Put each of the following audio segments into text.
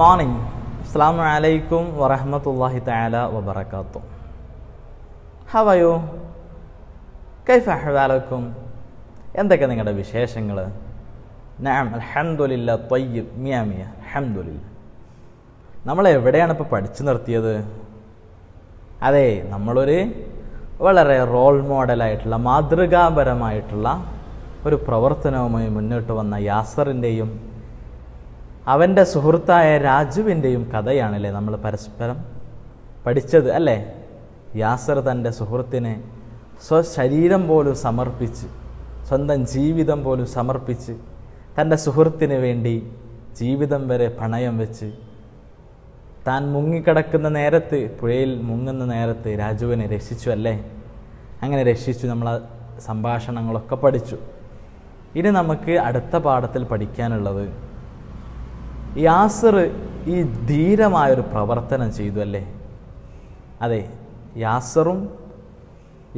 morning അസ്സാം വലൈക്കും വറഹമത്തല്ലാഹി താല വബർക്കാത്തു ഹവയോ കൈഫ അഹ്വാലക്കും എന്തൊക്കെ നിങ്ങളുടെ വിശേഷങ്ങൾ നാം അലഹമുല്ല തൊയ്യു മിയാമിയ അഹമ്മദില്ല നമ്മൾ എവിടെയാണ് ഇപ്പോൾ പഠിച്ചു നിർത്തിയത് അതെ നമ്മളൊരു വളരെ റോൾ മോഡലായിട്ടുള്ള മാതൃകാപരമായിട്ടുള്ള ഒരു പ്രവർത്തനവുമായി മുന്നോട്ട് വന്ന യാസറിൻ്റെയും അവൻ്റെ സുഹൃത്തായ രാജുവിൻ്റെയും കഥയാണല്ലേ നമ്മൾ പരസ്പരം പഠിച്ചത് അല്ലേ യാസർ തൻ്റെ സുഹൃത്തിനെ സ്വശരീരം പോലും സമർപ്പിച്ച് സ്വന്തം ജീവിതം പോലും സമർപ്പിച്ച് തൻ്റെ സുഹൃത്തിന് വേണ്ടി ജീവിതം വരെ പണയം വെച്ച് താൻ മുങ്ങിക്കിടക്കുന്ന നേരത്ത് പുഴയിൽ മുങ്ങുന്ന നേരത്ത് രാജുവിനെ രക്ഷിച്ചു അല്ലേ അങ്ങനെ രക്ഷിച്ചു നമ്മൾ സംഭാഷണങ്ങളൊക്കെ പഠിച്ചു ഇനി നമുക്ക് അടുത്ത പാഠത്തിൽ പഠിക്കാനുള്ളത് യാസർ ഈ ധീരമായൊരു പ്രവർത്തനം ചെയ്തു അല്ലേ അതെ യാസറും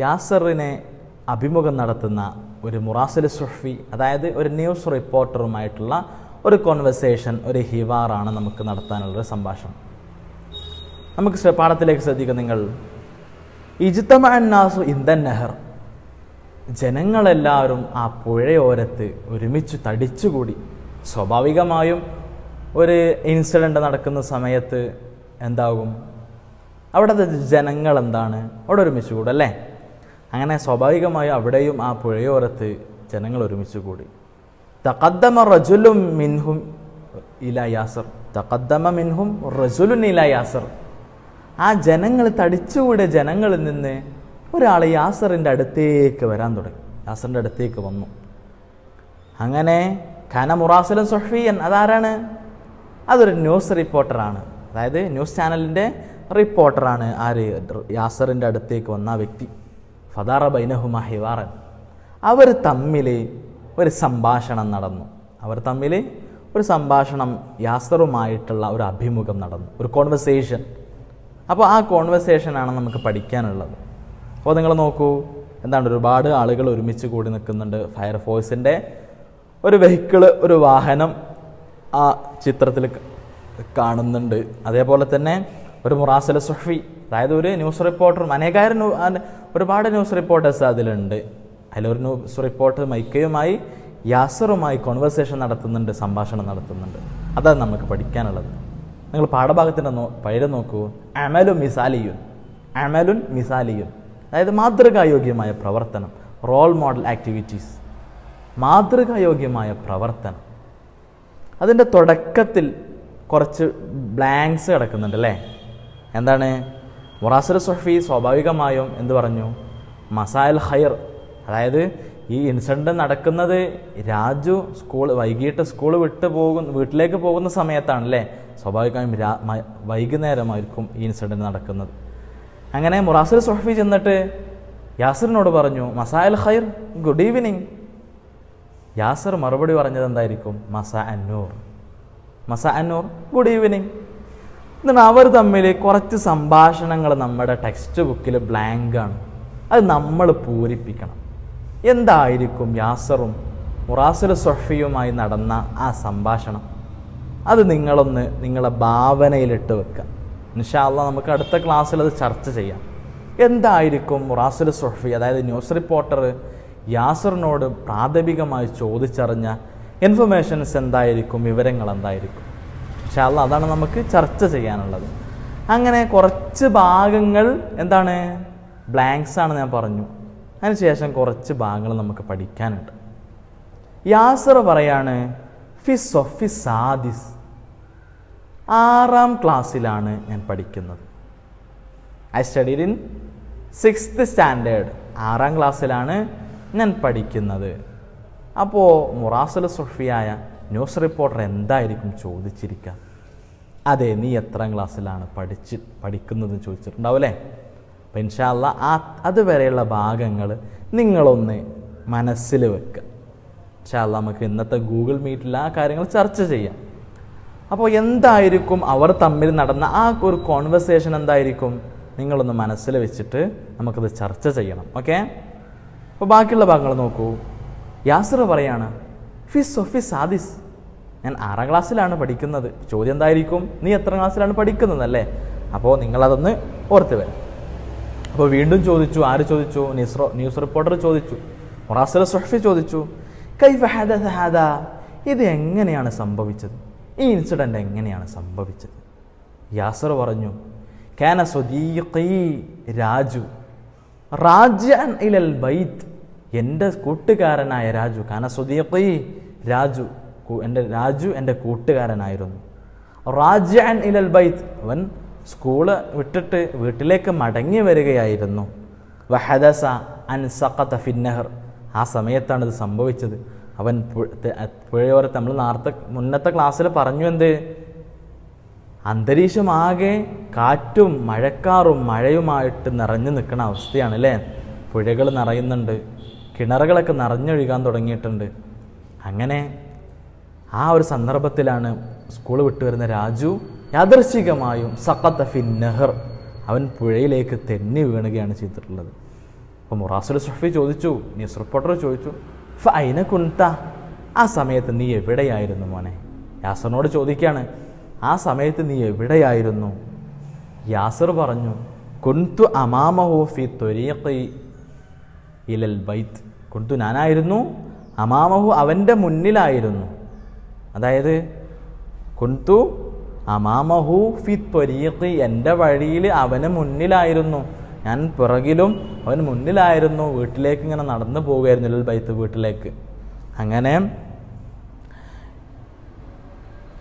യാസറിനെ അഭിമുഖം നടത്തുന്ന ഒരു മുറാസല് സുഹഫി അതായത് ഒരു ന്യൂസ് റിപ്പോർട്ടറുമായിട്ടുള്ള ഒരു കോൺവെർസേഷൻ ഒരു ഹിവാറാണ് നമുക്ക് നടത്താനുള്ളൊരു സംഭാഷണം നമുക്ക് പാഠത്തിലേക്ക് ശ്രദ്ധിക്കുക നിങ്ങൾ ഇജിത്തമാസു ഇന്ദൻ നെഹർ ജനങ്ങളെല്ലാവരും ആ പുഴയോരത്ത് ഒരുമിച്ച് തടിച്ചുകൂടി സ്വാഭാവികമായും ഒരു ഇൻസിഡൻ്റ് നടക്കുന്ന സമയത്ത് എന്താകും അവിടുത്തെ ജനങ്ങൾ എന്താണ് അവിടെ ഒരുമിച്ച് കൂടും അല്ലേ അങ്ങനെ സ്വാഭാവികമായും അവിടെയും ആ പുഴയോരത്ത് ജനങ്ങൾ ഒരുമിച്ച് കൂടി തഖദ്ദമ റജുലും മിൻഹും ഇല യാസർ തഖദ്ദമ മിൻഹും റജുലുൻ ഇല യാസർ ആ ജനങ്ങൾ തടിച്ചുകൂടെ ജനങ്ങളിൽ നിന്ന് ഒരാൾ യാസറിൻ്റെ അടുത്തേക്ക് വരാൻ തുടങ്ങി യാസറിൻ്റെ അടുത്തേക്ക് വന്നു അങ്ങനെ ഖാന മുറാസുലും സൊഹീൻ അതാരാണ് അതൊരു ന്യൂസ് റിപ്പോർട്ടറാണ് അതായത് ന്യൂസ് ചാനലിൻ്റെ റിപ്പോർട്ടറാണ് ആര് യാസറിൻ്റെ അടുത്തേക്ക് വന്ന വ്യക്തി ഫദാറ ബൈനഹുമ ഹിവാറൻ അവർ തമ്മിൽ ഒരു സംഭാഷണം നടന്നു അവർ തമ്മിൽ ഒരു സംഭാഷണം യാസറുമായിട്ടുള്ള ഒരു അഭിമുഖം നടന്നു ഒരു കോൺവെർസേഷൻ അപ്പോൾ ആ കോൺവെർസേഷനാണ് നമുക്ക് പഠിക്കാനുള്ളത് അപ്പോൾ നിങ്ങൾ നോക്കൂ എന്താണ് ഒരുപാട് ആളുകൾ ഒരുമിച്ച് കൂടി നിൽക്കുന്നുണ്ട് ഫയർഫോഴ്സിൻ്റെ ഒരു വെഹിക്കിൾ ഒരു വാഹനം ആ ചിത്രത്തിൽ കാണുന്നുണ്ട് അതേപോലെ തന്നെ ഒരു മുറാസല സുഹഫി അതായത് ഒരു ന്യൂസ് റിപ്പോർട്ടറും അനേകായിരം ഒരുപാട് ന്യൂസ് റിപ്പോർട്ടേഴ്സ് അതിലുണ്ട് അതിലൊരു ന്യൂസ് റിപ്പോർട്ടർ മൈക്കയുമായി യാസറുമായി കോൺവെർസേഷൻ നടത്തുന്നുണ്ട് സംഭാഷണം നടത്തുന്നുണ്ട് അതാണ് നമുക്ക് പഠിക്കാനുള്ളത് നിങ്ങൾ പാഠഭാഗത്തിൻ്റെ നോ പൈര നോക്കൂ അമലു മിസാലിയും അമലുൻ മിസാലിയും അതായത് മാതൃകായോഗ്യമായ പ്രവർത്തനം റോൾ മോഡൽ ആക്ടിവിറ്റീസ് മാതൃകായോഗ്യമായ പ്രവർത്തനം അതിൻ്റെ തുടക്കത്തിൽ കുറച്ച് ബ്ലാങ്ക്സ് കിടക്കുന്നുണ്ട് അല്ലേ എന്താണ് മൊറാസുൽ സഫി സ്വാഭാവികമായും എന്ത് പറഞ്ഞു മസായൽ ഹയർ അതായത് ഈ ഇൻസിഡൻറ്റ് നടക്കുന്നത് രാജു സ്കൂൾ വൈകിട്ട് സ്കൂൾ വിട്ട് പോകുന്ന വീട്ടിലേക്ക് പോകുന്ന സമയത്താണല്ലേ സ്വാഭാവികമായും രാ വൈകുന്നേരമായിരിക്കും ഈ ഇൻസിഡൻറ്റ് നടക്കുന്നത് അങ്ങനെ മൊറാസുൽ സുഹഫി ചെന്നിട്ട് യാസിറിനോട് പറഞ്ഞു മസായൽ ഹൈർ ഗുഡ് ഈവനിങ് യാസർ മറുപടി പറഞ്ഞത് എന്തായിരിക്കും മസ അന്നൂർ മസ അന്നൂർ ഗുഡ് ഈവനിങ് എന്നിട്ട് അവർ തമ്മിൽ കുറച്ച് സംഭാഷണങ്ങൾ നമ്മുടെ ടെക്സ്റ്റ് ബുക്കിൽ ബ്ലാങ്കാണ് അത് നമ്മൾ പൂരിപ്പിക്കണം എന്തായിരിക്കും യാസറും മുറാസുൽ സൊഫിയുമായി നടന്ന ആ സംഭാഷണം അത് നിങ്ങളൊന്ന് നിങ്ങളെ ഭാവനയിലിട്ട് വെക്കുക നിഷാല്ല നമുക്ക് അടുത്ത ക്ലാസ്സിൽ അത് ചർച്ച ചെയ്യാം എന്തായിരിക്കും മുറാസുൽ സൊഫി അതായത് ന്യൂസ് റിപ്പോർട്ടർ യാസറിനോട് പ്രാഥമികമായി ചോദിച്ചറിഞ്ഞ ഇൻഫർമേഷൻസ് എന്തായിരിക്കും വിവരങ്ങൾ എന്തായിരിക്കും പക്ഷേ അല്ല അതാണ് നമുക്ക് ചർച്ച ചെയ്യാനുള്ളത് അങ്ങനെ കുറച്ച് ഭാഗങ്ങൾ എന്താണ് ബ്ലാങ്ക്സ് ആണ് ഞാൻ പറഞ്ഞു അതിനുശേഷം കുറച്ച് ഭാഗങ്ങൾ നമുക്ക് പഠിക്കാനുണ്ട് യാസർ പറയാണ് ഫിസ് ഓഫ് സാദിസ് ആറാം ക്ലാസ്സിലാണ് ഞാൻ പഠിക്കുന്നത് I studied in six standard ആറാം ക്ലാസ്സിലാണ് ഞാൻ പഠിക്കുന്നത് അപ്പോൾ മുറാസൽ സുഫിയായ ന്യൂസ് റിപ്പോർട്ടർ എന്തായിരിക്കും ചോദിച്ചിരിക്കുക അതെ നീ എത്ര ക്ലാസ്സിലാണ് പഠിച്ച് പഠിക്കുന്നതെന്ന് ചോദിച്ചിട്ടുണ്ടാവും അല്ലേ അപ്പം ഇൻഷാല്ല ആ അതുവരെയുള്ള ഭാഗങ്ങൾ നിങ്ങളൊന്ന് മനസ്സിൽ വെക്കുക ഇൻഷാല്ല നമുക്ക് ഇന്നത്തെ ഗൂഗിൾ മീറ്റിൽ ആ കാര്യങ്ങൾ ചർച്ച ചെയ്യാം അപ്പോൾ എന്തായിരിക്കും അവർ തമ്മിൽ നടന്ന ആ ഒരു കോൺവെർസേഷൻ എന്തായിരിക്കും നിങ്ങളൊന്ന് മനസ്സിൽ വെച്ചിട്ട് നമുക്കത് ചർച്ച ചെയ്യണം ഓക്കെ അപ്പോൾ ബാക്കിയുള്ള ഭാഗങ്ങൾ നോക്കൂ യാസർ പറയാണ് ഫിസ് ഫിസ് സാദിസ് ഞാൻ ആറാം ക്ലാസ്സിലാണ് പഠിക്കുന്നത് ചോദ്യം എന്തായിരിക്കും നീ എത്ര ക്ലാസ്സിലാണ് പഠിക്കുന്നതല്ലേ അപ്പോൾ നിങ്ങളതൊന്ന് ഓർത്ത് വരാം അപ്പോൾ വീണ്ടും ചോദിച്ചു ആര് ചോദിച്ചു ന്യൂസ് ന്യൂസ് റിപ്പോർട്ടർ ചോദിച്ചു മൊറാസൽ സുഹഫി ചോദിച്ചു കൈഫ ഹദ ഇത് എങ്ങനെയാണ് സംഭവിച്ചത് ഈ ഇൻസിഡൻ്റ് എങ്ങനെയാണ് സംഭവിച്ചത് യാസർ പറഞ്ഞു കാന സ്വദീഖി രാജു റാജൻ ഇലൽ ബൈത്ത് എൻ്റെ കൂട്ടുകാരനായ രാജു കാന സുദീഖി രാജു എൻ്റെ രാജു എൻ്റെ കൂട്ടുകാരനായിരുന്നു റാജൻ ഇലൽ ബൈത്ത് അവൻ സ്കൂള് വിട്ടിട്ട് വീട്ടിലേക്ക് മടങ്ങി വരികയായിരുന്നു വഹദസ അൻ സഖത്ത ഫിന്നഹർ ആ സമയത്താണ് ഇത് സംഭവിച്ചത് അവൻ പുഴയോരത്ത് നമ്മൾ നേരത്തെ മുന്നത്തെ ക്ലാസ്സിൽ പറഞ്ഞു എന്ത് അന്തരീക്ഷമാകെ കാറ്റും മഴക്കാറും മഴയുമായിട്ട് നിറഞ്ഞു നിൽക്കുന്ന അവസ്ഥയാണ് അല്ലേ പുഴകൾ നിറയുന്നുണ്ട് കിണറുകളൊക്കെ നിറഞ്ഞൊഴുകാൻ തുടങ്ങിയിട്ടുണ്ട് അങ്ങനെ ആ ഒരു സന്ദർഭത്തിലാണ് സ്കൂൾ വിട്ടുവരുന്ന വരുന്ന രാജു യാദർശികമായും സഖത്ത ഫിൻ നെഹർ അവൻ പുഴയിലേക്ക് തെന്നി വീണുകയാണ് ചെയ്തിട്ടുള്ളത് അപ്പോൾ മുറാസുൽ സുഹഫി ചോദിച്ചു ന്യൂസ് റിപ്പോർട്ടർ ചോദിച്ചു ഫൈന കുന്ത ആ സമയത്ത് നീ എവിടെയായിരുന്നു മോനെ യാസറിനോട് ചോദിക്കുകയാണ് ആ സമയത്ത് നീ എവിടെയായിരുന്നു യാസർ പറഞ്ഞു കുന്തു അമാമഹു ഫി തൊരീഖി ഇലൽ ബൈത്ത് കൊടുത്തു ഞാനായിരുന്നു അമാമഹു അവൻ്റെ മുന്നിലായിരുന്നു അതായത് കൊടുത്തു അമാമഹു ഫി ത്വരീഖി എൻ്റെ വഴിയിൽ അവന് മുന്നിലായിരുന്നു ഞാൻ പിറകിലും അവൻ മുന്നിലായിരുന്നു വീട്ടിലേക്ക് ഇങ്ങനെ നടന്നു പോവുകയായിരുന്നു ബൈത്ത് വീട്ടിലേക്ക് അങ്ങനെ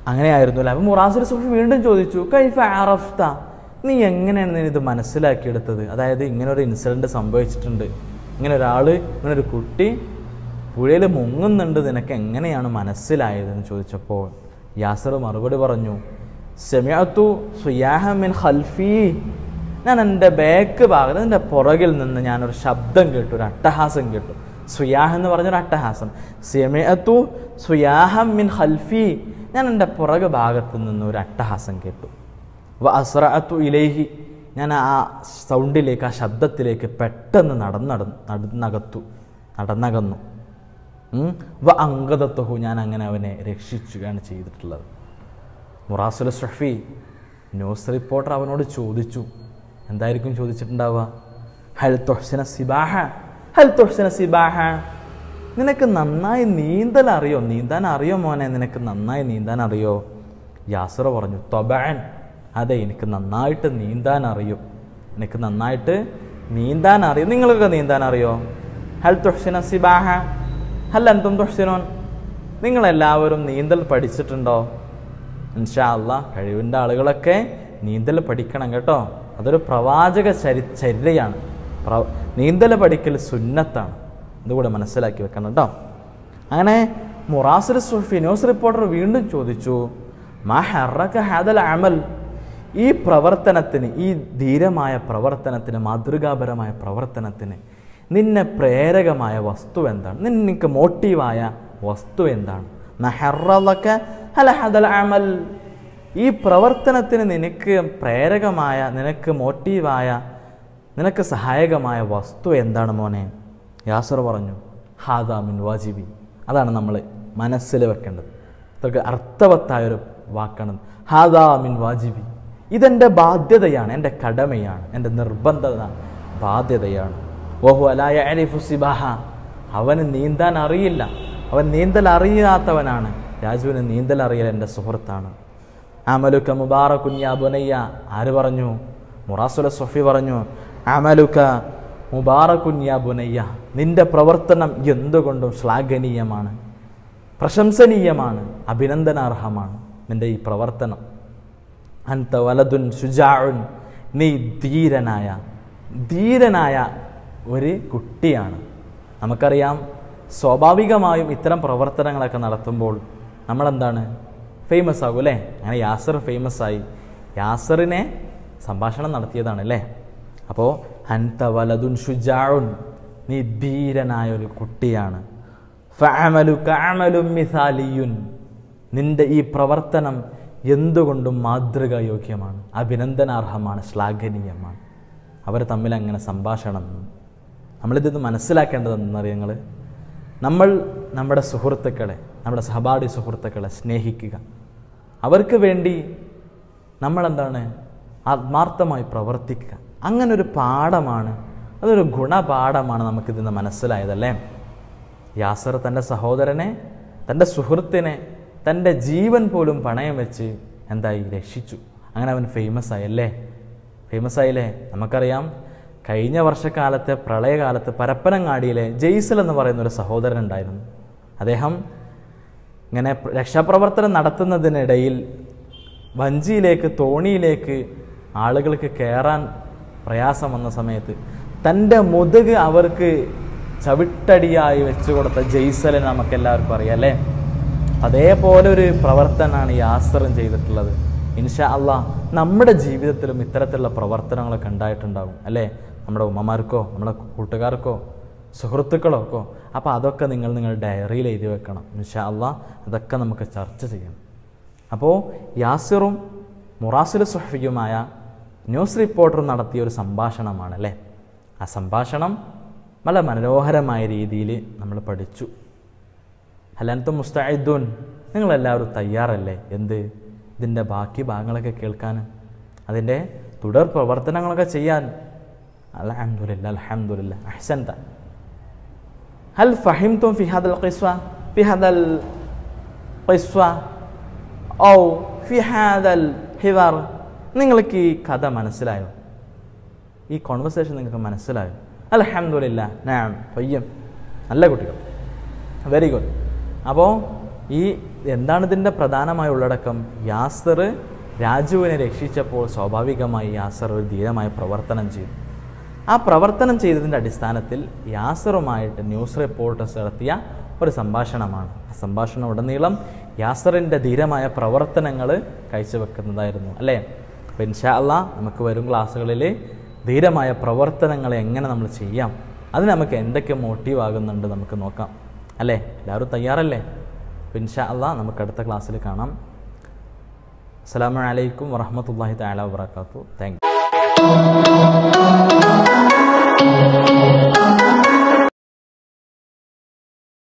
അങ്ങനെയായിരുന്നു അല്ലേ അപ്പം മുറാസുൽ സുഫ് വീണ്ടും ചോദിച്ചു കൈഫ ആറഫ്ത നീ എങ്ങനെയാണ് നീ ഇത് മനസ്സിലാക്കിയെടുത്തത് അതായത് ഇങ്ങനെ ഒരു ഇൻസിഡൻറ്റ് സംഭവിച്ചിട്ടുണ്ട് ഇങ്ങനെ ഒരാൾ ഇങ്ങനെ ഒരു കുട്ടി പുഴയിൽ മുങ്ങുന്നുണ്ട് നിനക്ക് എങ്ങനെയാണ് മനസ്സിലായതെന്ന് ചോദിച്ചപ്പോൾ യാസർ മറുപടി പറഞ്ഞു സെമിയാത്തു സുയാഹമിൻ ഹൽഫി ഞാൻ എൻ്റെ ബാക്ക് ഭാഗത്ത് എൻ്റെ പുറകിൽ നിന്ന് ഞാനൊരു ശബ്ദം കേട്ടു ഒരു അട്ടഹാസം കേട്ടു സുയാഹ എന്ന് പറഞ്ഞൊരു അട്ടഹാസം സെമിയത്തു സുയാഹം മിൻ ഹൽഫി ഞാൻ എൻ്റെ പുറക് ഭാഗത്ത് നിന്ന് ഒരു അട്ടഹാസം കേട്ടു വ അസ്രഅത്തു ഇലേഹി ഞാൻ ആ സൗണ്ടിലേക്ക് ആ ശബ്ദത്തിലേക്ക് പെട്ടെന്ന് നടന്നട നടന്നകത്തു നടന്നകന്നു വ അങ്കതത്വഹു ഞാൻ അങ്ങനെ അവനെ രക്ഷിച്ചുകയാണ് ചെയ്തിട്ടുള്ളത് മുറാസുൽ ഷഫി ന്യൂസ് റിപ്പോർട്ടർ അവനോട് ചോദിച്ചു എന്തായിരിക്കും ചോദിച്ചിട്ടുണ്ടാവുക ഹൽ തൊഹ്സിന സിബാഹ ഹൽ തൊഹ്സിന സിബാഹ നിനക്ക് നന്നായി നീന്തൽ അറിയോ നീന്താൻ അറിയോ മോനെ നിനക്ക് നന്നായി നീന്താൻ അറിയോ യാസുറ പറഞ്ഞു തൊബാൻ അതെ എനിക്ക് നന്നായിട്ട് നീന്താൻ അറിയും എനിക്ക് നന്നായിട്ട് നീന്താൻ അറിയും നിങ്ങൾക്കൊക്കെ നീന്താൻ അറിയോ ഹൽ തുഷിന സിബാഹ ഹൽ അന്തും തുഷിനോൻ നിങ്ങളെല്ലാവരും നീന്തൽ പഠിച്ചിട്ടുണ്ടോ ഇൻഷാ അല്ല കഴിവിൻ്റെ ആളുകളൊക്കെ നീന്തൽ പഠിക്കണം കേട്ടോ അതൊരു പ്രവാചക ചരി ചര്യയാണ് നീന്തൽ പഠിക്കൽ സുന്നത്താണ് ഇതുകൂടെ മനസ്സിലാക്കി വെക്കണം കേട്ടോ അങ്ങനെ മുറാസിർ സുഫി ന്യൂസ് റിപ്പോർട്ടർ വീണ്ടും ചോദിച്ചു മാ ഹറക്ക ഹാദൽ അമൽ ഈ പ്രവർത്തനത്തിന് ഈ ധീരമായ പ്രവർത്തനത്തിന് മാതൃകാപരമായ പ്രവർത്തനത്തിന് നിന്നെ പ്രേരകമായ വസ്തു എന്താണ് നിനക്ക് മോട്ടീവായ വസ്തു എന്താണ് അമൽ ഈ പ്രവർത്തനത്തിന് നിനക്ക് പ്രേരകമായ നിനക്ക് മോട്ടീവായ നിനക്ക് സഹായകമായ വസ്തു എന്താണ് മോനെ യാസർ പറഞ്ഞു ഹാദാ മിൻ വാജിബി അതാണ് നമ്മൾ മനസ്സിൽ വെക്കേണ്ടത് അർത്ഥവത്തായ അർത്ഥവത്തായൊരു വാക്കാണ് ഹാദാ മിൻ വാജിബി ഇതെൻ്റെ ബാധ്യതയാണ് എൻ്റെ കടമയാണ് എൻ്റെ നിർബന്ധത ബാധ്യതയാണ് ഓഹു അലായ അലിഫുസിബാഹ അവന് നീന്താൻ അറിയില്ല അവൻ നീന്തൽ അറിയാത്തവനാണ് രാജുവിന് നീന്തൽ അറിയൽ എൻ്റെ സുഹൃത്താണ് അമലുക്ക കുഞ്ഞാ ബുനയ്യ ആര് പറഞ്ഞു മുറാസുല സൊഫി പറഞ്ഞു അമലുക്ക കുഞ്ഞാ ബുനയ്യ നിന്റെ പ്രവർത്തനം എന്തുകൊണ്ടും ശ്ലാഘനീയമാണ് പ്രശംസനീയമാണ് അഭിനന്ദനാർഹമാണ് നിന്റെ ഈ പ്രവർത്തനം അന്ത വലതുൻ ഷുജാഉൻ നീ ധീരനായ ധീരനായ ഒരു കുട്ടിയാണ് നമുക്കറിയാം സ്വാഭാവികമായും ഇത്തരം പ്രവർത്തനങ്ങളൊക്കെ നടത്തുമ്പോൾ നമ്മളെന്താണ് ഫേമസ് ആകും അല്ലേ അങ്ങനെ യാസർ ഫേമസ് ആയി യാസറിനെ സംഭാഷണം നടത്തിയതാണ് അല്ലേ അപ്പോൾ ഹൻത വലതുൻ ഷുജാഉൻ നീ ധീരനായ ഒരു കുട്ടിയാണ് ഫാമലു കാമലും മിസാലിയുൻ നിന്റെ ഈ പ്രവർത്തനം എന്തുകൊണ്ടും മാതൃകായോഗ്യമാണ് അഭിനന്ദനാർഹമാണ് ശ്ലാഘനീയമാണ് അവർ തമ്മിൽ അങ്ങനെ സംഭാഷണം നമ്മളിതൊന്ന് മനസ്സിലാക്കേണ്ടത് എന്നറിയങ്ങൾ നമ്മൾ നമ്മുടെ സുഹൃത്തുക്കളെ നമ്മുടെ സഹപാഠി സുഹൃത്തുക്കളെ സ്നേഹിക്കുക അവർക്ക് വേണ്ടി നമ്മളെന്താണ് ആത്മാർത്ഥമായി പ്രവർത്തിക്കുക അങ്ങനെ ഒരു പാഠമാണ് അതൊരു ഗുണപാഠമാണ് നമുക്കിതിന്ന് മനസ്സിലായതല്ലേ യാസർ തൻ്റെ സഹോദരനെ തൻ്റെ സുഹൃത്തിനെ തൻ്റെ ജീവൻ പോലും പണയം വെച്ച് എന്തായി രക്ഷിച്ചു അങ്ങനെ അവൻ ഫേമസ് അല്ലേ ഫേമസ് ആയില്ലേ നമുക്കറിയാം കഴിഞ്ഞ വർഷക്കാലത്തെ പ്രളയകാലത്ത് പരപ്പനങ്ങാടിയിലെ ജെയ്സൽ എന്ന് പറയുന്ന ഒരു സഹോദരൻ ഉണ്ടായിരുന്നു അദ്ദേഹം ഇങ്ങനെ രക്ഷാപ്രവർത്തനം നടത്തുന്നതിനിടയിൽ വഞ്ചിയിലേക്ക് തോണിയിലേക്ക് ആളുകൾക്ക് കയറാൻ പ്രയാസം വന്ന സമയത്ത് തൻ്റെ മുതുക് അവർക്ക് ചവിട്ടടിയായി വെച്ചു കൊടുത്ത ജെയ്സലിന് നമുക്കെല്ലാവർക്കും അറിയാം അല്ലേ അതേപോലെ ഒരു പ്രവർത്തനമാണ് ഈ ആശ്രയം ചെയ്തിട്ടുള്ളത് ഇൻഷാ അള്ളാ നമ്മുടെ ജീവിതത്തിലും ഇത്തരത്തിലുള്ള പ്രവർത്തനങ്ങളൊക്കെ ഉണ്ടായിട്ടുണ്ടാകും അല്ലേ നമ്മുടെ ഉമ്മമാർക്കോ നമ്മുടെ കൂട്ടുകാർക്കോ സുഹൃത്തുക്കളോ ഒക്കെ അപ്പോൾ അതൊക്കെ നിങ്ങൾ നിങ്ങളുടെ ഡയറിയിൽ എഴുതി വെക്കണം ഇൻഷാ അള്ളാ അതൊക്കെ നമുക്ക് ചർച്ച ചെയ്യാം അപ്പോൾ യാസിറും മുറാസുൽ സുഹഫിയുമായ ന്യൂസ് റിപ്പോർട്ടർ നടത്തിയ ഒരു സംഭാഷണമാണ് അല്ലേ ആ സംഭാഷണം വളരെ മനോഹരമായ രീതിയിൽ നമ്മൾ പഠിച്ചു അല്ലാത്ത മുസ്തായിദ്ദുൻ നിങ്ങളെല്ലാവരും തയ്യാറല്ലേ എന്ത് ഇതിൻ്റെ ബാക്കി ഭാഗങ്ങളൊക്കെ കേൾക്കാൻ അതിൻ്റെ തുടർ പ്രവർത്തനങ്ങളൊക്കെ ചെയ്യാൻ അലഹമില്ല അലഹമില്ല അഹ്സന്ത ഹൽ ഫഹിം തും ഫിഹാദൽ ഖിസ്വ ഫിഹാദൽ ഖിസ്വ ഔ ഫിഹാദൽ ഹിവാർ നിങ്ങൾക്ക് ഈ കഥ മനസ്സിലായോ ഈ കോൺവെർസേഷൻ നിങ്ങൾക്ക് മനസ്സിലായോ അലഹമില്ല നാം പയ്യം നല്ല കുട്ടികൾ വെരി ഗുഡ് അപ്പോൾ ഈ എന്താണ് ഇതിൻ്റെ പ്രധാനമായ ഉള്ളടക്കം യാസർ രാജുവിനെ രക്ഷിച്ചപ്പോൾ സ്വാഭാവികമായി യാസർ ഒരു ധീരമായ പ്രവർത്തനം ചെയ്തു ആ പ്രവർത്തനം ചെയ്തതിൻ്റെ അടിസ്ഥാനത്തിൽ യാസറുമായിട്ട് ന്യൂസ് റിപ്പോർട്ടേഴ്സ് നടത്തിയ ഒരു സംഭാഷണമാണ് ആ സംഭാഷണം ഉടനീളം യാസറിൻ്റെ ധീരമായ പ്രവർത്തനങ്ങൾ കാഴ്ചവെക്കുന്നതായിരുന്നു അല്ലേ അപ്പം ഇൻഷാ അല്ല നമുക്ക് വരും ക്ലാസ്സുകളിൽ ധീരമായ പ്രവർത്തനങ്ങൾ എങ്ങനെ നമ്മൾ ചെയ്യാം അത് നമുക്ക് എന്തൊക്കെ മോട്ടീവ് ആകുന്നുണ്ട് നമുക്ക് നോക്കാം അല്ലേ എല്ലാവരും തയ്യാറല്ലേ പിൻഷാ അള്ളാഹ് നമുക്ക് അടുത്ത ക്ലാസ്സിൽ കാണാം അസ്സാം വലൈക്കും വറഹമത്തല്ലാഹി താല വാത്തു താങ്ക് യു